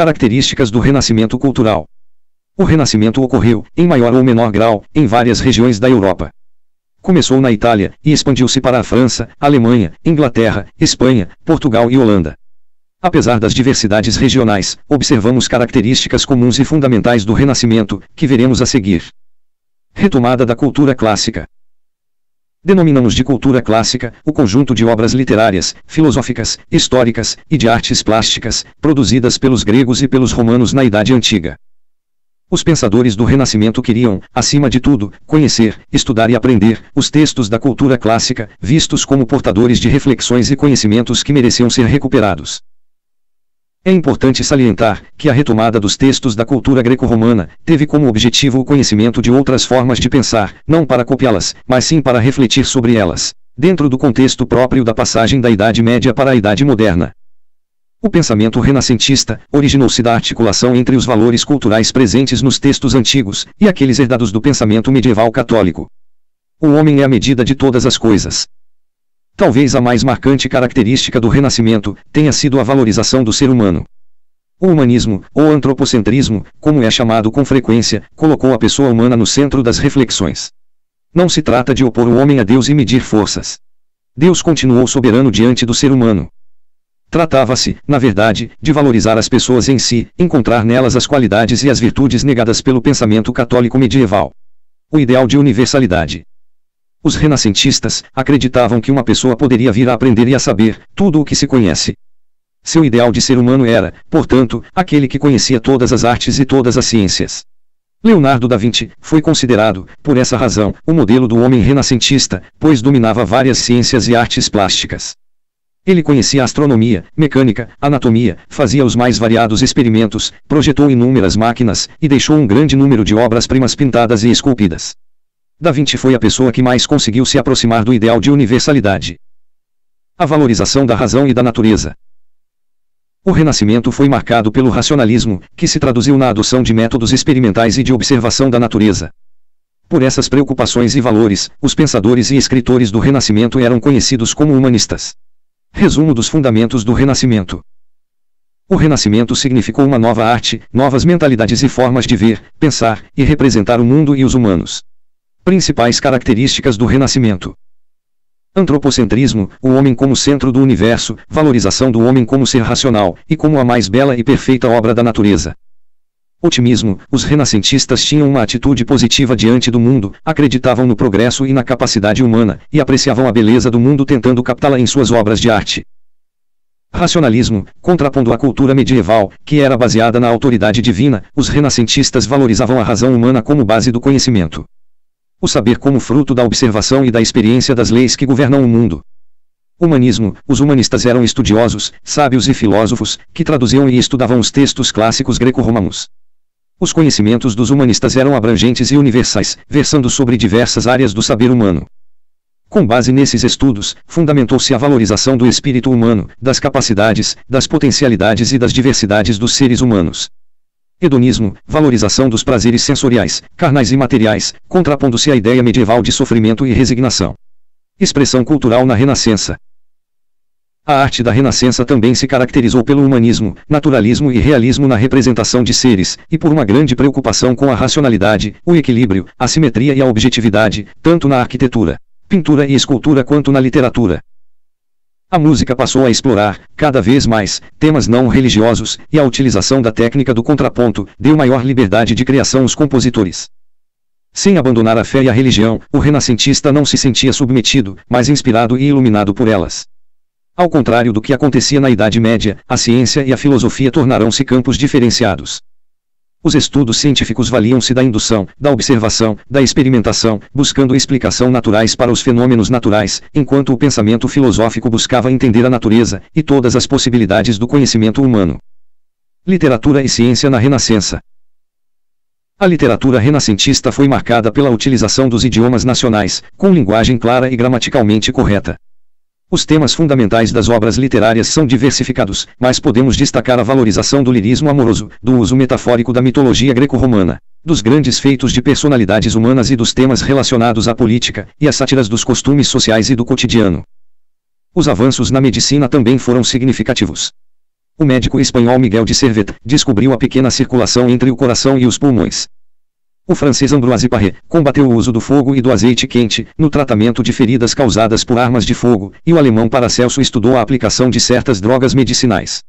Características do renascimento cultural. O renascimento ocorreu, em maior ou menor grau, em várias regiões da Europa. Começou na Itália e expandiu-se para a França, Alemanha, Inglaterra, Espanha, Portugal e Holanda. Apesar das diversidades regionais, observamos características comuns e fundamentais do Renascimento, que veremos a seguir. Retomada da cultura clássica. Denominamos de cultura clássica o conjunto de obras literárias, filosóficas, históricas e de artes plásticas produzidas pelos gregos e pelos romanos na Idade Antiga. Os pensadores do Renascimento queriam, acima de tudo, conhecer, estudar e aprender os textos da cultura clássica, vistos como portadores de reflexões e conhecimentos que mereciam ser recuperados. É importante salientar que a retomada dos textos da cultura greco-romana teve como objetivo o conhecimento de outras formas de pensar, não para copiá-las, mas sim para refletir sobre elas, dentro do contexto próprio da passagem da Idade Média para a Idade Moderna. O pensamento renascentista originou-se da articulação entre os valores culturais presentes nos textos antigos e aqueles herdados do pensamento medieval católico. O homem é a medida de todas as coisas. Talvez a mais marcante característica do Renascimento tenha sido a valorização do ser humano. O humanismo, ou antropocentrismo, como é chamado com frequência, colocou a pessoa humana no centro das reflexões. Não se trata de opor o homem a Deus e medir forças. Deus continuou soberano diante do ser humano. Tratava-se, na verdade, de valorizar as pessoas em si, encontrar nelas as qualidades e as virtudes negadas pelo pensamento católico medieval. O ideal de universalidade. Os renascentistas acreditavam que uma pessoa poderia vir a aprender e a saber tudo o que se conhece. Seu ideal de ser humano era, portanto, aquele que conhecia todas as artes e todas as ciências. Leonardo da Vinci foi considerado, por essa razão, o modelo do homem renascentista, pois dominava várias ciências e artes plásticas. Ele conhecia astronomia, mecânica, anatomia, fazia os mais variados experimentos, projetou inúmeras máquinas e deixou um grande número de obras-primas pintadas e esculpidas. Da Vinci foi a pessoa que mais conseguiu se aproximar do ideal de universalidade. A valorização da razão e da natureza. O Renascimento foi marcado pelo racionalismo, que se traduziu na adoção de métodos experimentais e de observação da natureza. Por essas preocupações e valores, os pensadores e escritores do Renascimento eram conhecidos como humanistas. Resumo dos fundamentos do Renascimento. O Renascimento significou uma nova arte, novas mentalidades e formas de ver, pensar e representar o mundo e os humanos. Principais características do Renascimento. Antropocentrismo, o homem como centro do universo, valorização do homem como ser racional, e como a mais bela e perfeita obra da natureza. Otimismo, os renascentistas tinham uma atitude positiva diante do mundo, acreditavam no progresso e na capacidade humana, e apreciavam a beleza do mundo tentando captá-la em suas obras de arte. Racionalismo, contrapondo à cultura medieval, que era baseada na autoridade divina, os renascentistas valorizavam a razão humana como base do conhecimento. O saber como fruto da observação e da experiência das leis que governam o mundo. Humanismo: Os humanistas eram estudiosos, sábios e filósofos, que traduziam e estudavam os textos clássicos greco-romanos. Os conhecimentos dos humanistas eram abrangentes e universais, versando sobre diversas áreas do saber humano. Com base nesses estudos, fundamentou-se a valorização do espírito humano, das capacidades, das potencialidades e das diversidades dos seres humanos. Hedonismo, valorização dos prazeres sensoriais, carnais e materiais, contrapondo-se à ideia medieval de sofrimento e resignação. Expressão cultural na Renascença. A arte da Renascença também se caracterizou pelo humanismo, naturalismo e realismo na representação de seres, e por uma grande preocupação com a racionalidade, o equilíbrio, a simetria e a objetividade, tanto na arquitetura, pintura e escultura quanto na literatura. A música passou a explorar, cada vez mais, temas não religiosos, e a utilização da técnica do contraponto deu maior liberdade de criação aos compositores. Sem abandonar a fé e a religião, o renascentista não se sentia submetido, mas inspirado e iluminado por elas. Ao contrário do que acontecia na Idade Média, a ciência e a filosofia tornarão-se campos diferenciados. Os estudos científicos valiam-se da indução, da observação, da experimentação, buscando explicação naturais para os fenômenos naturais, enquanto o pensamento filosófico buscava entender a natureza e todas as possibilidades do conhecimento humano. Literatura e ciência na Renascença. A literatura renascentista foi marcada pela utilização dos idiomas nacionais, com linguagem clara e gramaticalmente correta. Os temas fundamentais das obras literárias são diversificados, mas podemos destacar a valorização do lirismo amoroso, do uso metafórico da mitologia greco-romana, dos grandes feitos de personalidades humanas e dos temas relacionados à política, e as sátiras dos costumes sociais e do cotidiano. Os avanços na medicina também foram significativos. O médico espanhol Miguel de Cervet descobriu a pequena circulação entre o coração e os pulmões. O francês Ambroise Paré combateu o uso do fogo e do azeite quente no tratamento de feridas causadas por armas de fogo, e o alemão Paracelso estudou a aplicação de certas drogas medicinais.